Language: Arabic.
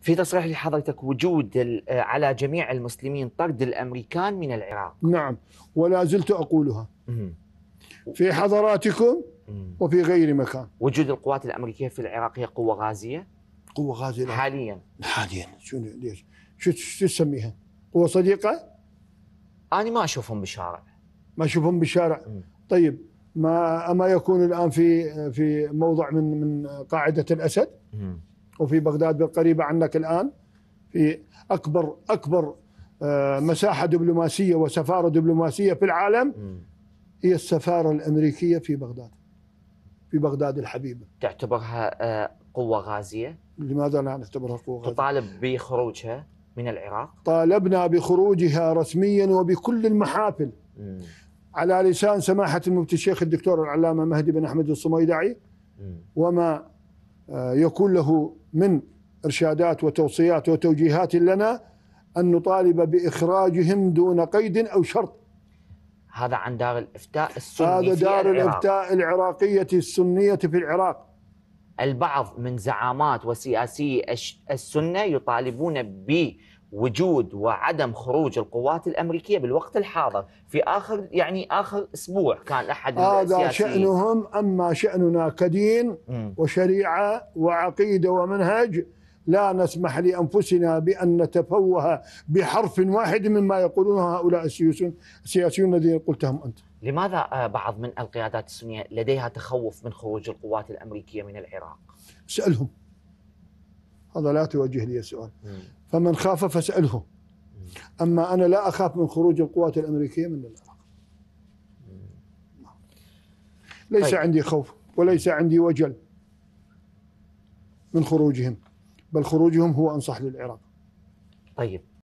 في تصريح لحضرتك وجود آه، على جميع المسلمين طرد الامريكان من العراق نعم ولا زلت اقولها في حضراتكم وفي غير مكان وجود القوات الامريكيه في العراق هي قوه غازيه قوه غازيه حاليا حاليا شنو ليش شو شو تسميها قوه صديقه انا ما اشوفهم بالشارع ما اشوفهم بالشارع طيب ما اما يكون الان في في موضع من من قاعده الاسد مم. وفي بغداد بالقريبة عنك الآن في أكبر أكبر آه، مساحة دبلوماسية وسفارة دبلوماسية في العالم هي السفارة الأمريكية في بغداد في بغداد الحبيبة تعتبرها آه، قوة غازية؟ لماذا لا نعتبرها قوة غازية؟ تطالب بخروجها من العراق؟ طالبنا بخروجها رسميا وبكل المحافل على لسان سماحة المفتي الشيخ الدكتور العلامة مهدي بن أحمد الصميدعي وما آه، يكون له من ارشادات وتوصيات وتوجيهات لنا ان نطالب باخراجهم دون قيد او شرط. هذا عن دار الافتاء السنيه هذا دار الافتاء العراقيه السنيه في العراق. البعض من زعامات وسياسي السنه يطالبون ب وجود وعدم خروج القوات الامريكيه بالوقت الحاضر في اخر يعني اخر اسبوع كان احد هذا شانهم اما شاننا كدين وشريعه وعقيده ومنهج لا نسمح لانفسنا بان نتفوه بحرف واحد مما يقولونه هؤلاء السياسيون السياسيون الذين قلتهم انت. لماذا آه، بعض من القيادات السنيه لديها تخوف من خروج القوات الامريكيه من العراق؟ اسالهم. هذا لا توجه لي سؤال فمن خاف فاسأله أما أنا لا أخاف من خروج القوات الأمريكية من العراق ليس طيب. عندي خوف وليس عندي وجل من خروجهم بل خروجهم هو أنصح للعراق طيب